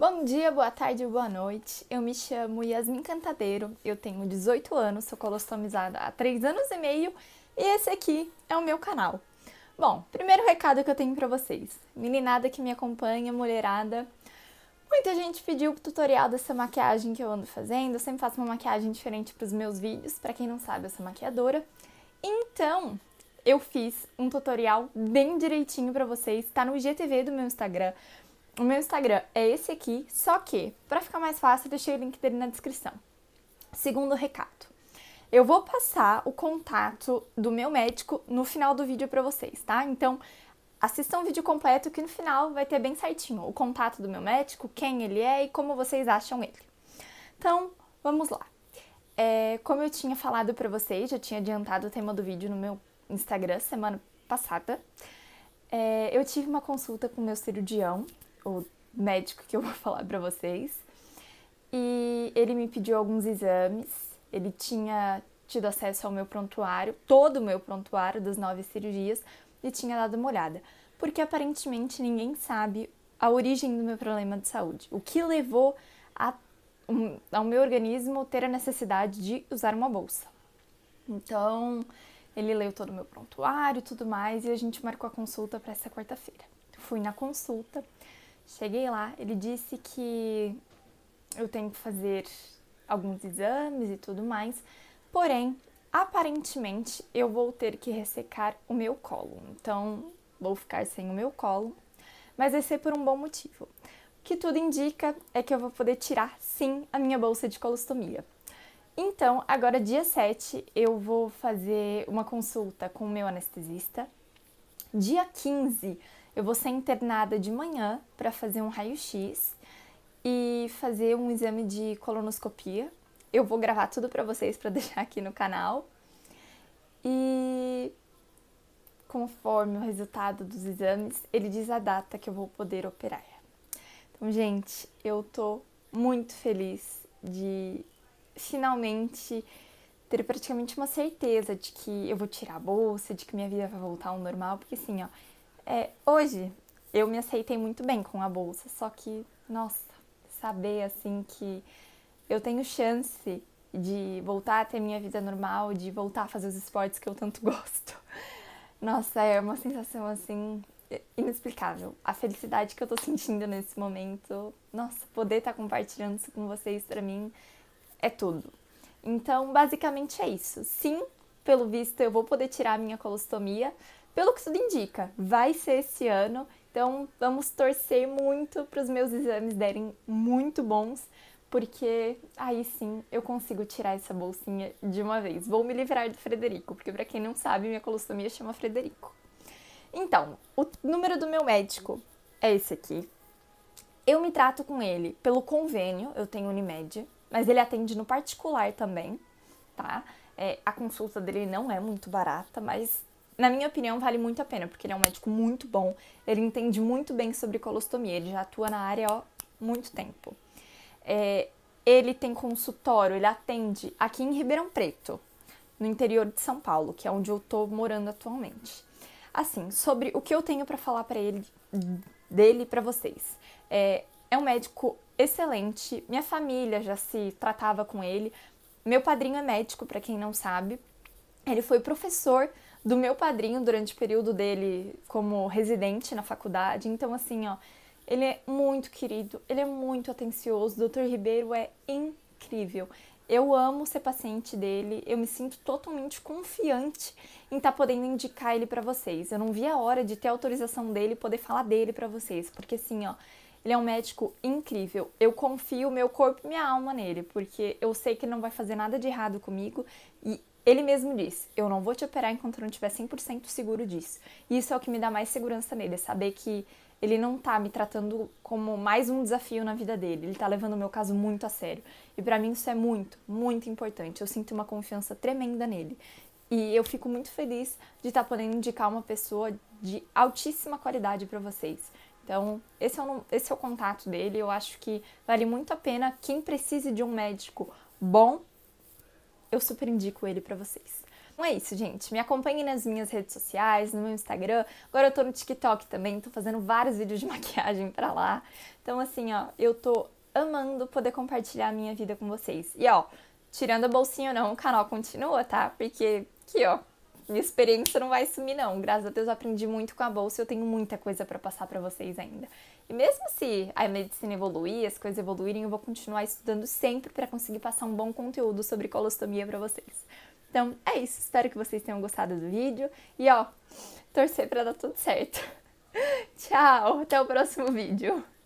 Bom dia, boa tarde, boa noite. Eu me chamo Yasmin Cantadeiro, eu tenho 18 anos, sou colostomizada há 3 anos e meio e esse aqui é o meu canal. Bom, primeiro recado que eu tenho para vocês. Meninada que me acompanha, mulherada, muita gente pediu o tutorial dessa maquiagem que eu ando fazendo. Eu sempre faço uma maquiagem diferente para os meus vídeos, para quem não sabe, eu sou maquiadora. Então, eu fiz um tutorial bem direitinho para vocês, tá no IGTV do meu Instagram. O meu Instagram é esse aqui, só que, para ficar mais fácil, deixei o link dele na descrição. Segundo recado. Eu vou passar o contato do meu médico no final do vídeo para vocês, tá? Então, assistam o vídeo completo que no final vai ter bem certinho o contato do meu médico, quem ele é e como vocês acham ele. Então, vamos lá. É, como eu tinha falado para vocês, já tinha adiantado o tema do vídeo no meu Instagram semana passada, é, eu tive uma consulta com o meu cirurgião o médico que eu vou falar para vocês. E ele me pediu alguns exames. Ele tinha tido acesso ao meu prontuário, todo o meu prontuário das nove cirurgias, e tinha dado uma olhada. Porque aparentemente ninguém sabe a origem do meu problema de saúde. O que levou a, um, ao meu organismo ter a necessidade de usar uma bolsa. Então, ele leu todo o meu prontuário e tudo mais, e a gente marcou a consulta para essa quarta-feira. Fui na consulta, Cheguei lá, ele disse que eu tenho que fazer alguns exames e tudo mais, porém, aparentemente eu vou ter que ressecar o meu colo, então vou ficar sem o meu colo, mas vai ser é por um bom motivo. O que tudo indica é que eu vou poder tirar sim a minha bolsa de colostomia. Então, agora dia 7, eu vou fazer uma consulta com o meu anestesista. Dia 15, eu vou ser internada de manhã para fazer um raio-x e fazer um exame de colonoscopia. Eu vou gravar tudo para vocês para deixar aqui no canal. E conforme o resultado dos exames, ele diz a data que eu vou poder operar. Então, gente, eu tô muito feliz de finalmente ter praticamente uma certeza de que eu vou tirar a bolsa, de que minha vida vai voltar ao normal, porque assim, ó, é, hoje eu me aceitei muito bem com a bolsa, só que, nossa, saber assim que eu tenho chance de voltar a ter minha vida normal, de voltar a fazer os esportes que eu tanto gosto. Nossa, é uma sensação assim inexplicável. A felicidade que eu tô sentindo nesse momento, nossa, poder estar tá compartilhando isso com vocês para mim é tudo. Então, basicamente é isso. Sim, pelo visto eu vou poder tirar a minha colostomia, pelo que tudo indica, vai ser esse ano. Então vamos torcer muito para os meus exames derem muito bons, porque aí sim eu consigo tirar essa bolsinha de uma vez. Vou me livrar do Frederico, porque para quem não sabe, minha colostomia chama Frederico. Então, o número do meu médico é esse aqui. Eu me trato com ele pelo convênio, eu tenho Unimed, mas ele atende no particular também, tá? É, a consulta dele não é muito barata, mas na minha opinião, vale muito a pena, porque ele é um médico muito bom, ele entende muito bem sobre colostomia, ele já atua na área há muito tempo. É, ele tem consultório, ele atende aqui em Ribeirão Preto, no interior de São Paulo, que é onde eu tô morando atualmente. Assim, sobre o que eu tenho para falar para ele dele para vocês. É, é um médico excelente, minha família já se tratava com ele. Meu padrinho é médico, para quem não sabe. Ele foi professor do meu padrinho durante o período dele como residente na faculdade. Então, assim, ó, ele é muito querido, ele é muito atencioso. O Dr. Ribeiro é incrível. Eu amo ser paciente dele, eu me sinto totalmente confiante em estar tá podendo indicar ele para vocês. Eu não vi a hora de ter a autorização dele e poder falar dele para vocês, porque assim, ó, ele é um médico incrível. Eu confio meu corpo e minha alma nele, porque eu sei que ele não vai fazer nada de errado comigo e ele mesmo diz: Eu não vou te operar enquanto eu não estiver 100% seguro disso. E isso é o que me dá mais segurança nele, é saber que ele não tá me tratando como mais um desafio na vida dele. Ele tá levando o meu caso muito a sério. E para mim isso é muito, muito importante. Eu sinto uma confiança tremenda nele. E eu fico muito feliz de estar tá podendo indicar uma pessoa de altíssima qualidade para vocês. Então, esse é, o, esse é o contato dele. Eu acho que vale muito a pena quem precise de um médico bom eu super indico ele para vocês. Então é isso, gente. Me acompanhem nas minhas redes sociais, no meu Instagram. Agora eu tô no TikTok também, tô fazendo vários vídeos de maquiagem pra lá. Então, assim, ó, eu tô amando poder compartilhar a minha vida com vocês. E ó, tirando a bolsinha ou não, o canal continua, tá? Porque aqui, ó, minha experiência não vai sumir não. Graças a Deus eu aprendi muito com a bolsa, eu tenho muita coisa para passar para vocês ainda. E mesmo se a medicina evoluir, as coisas evoluírem, eu vou continuar estudando sempre para conseguir passar um bom conteúdo sobre colostomia para vocês. Então, é isso. Espero que vocês tenham gostado do vídeo e ó, torcer para dar tudo certo. Tchau, até o próximo vídeo.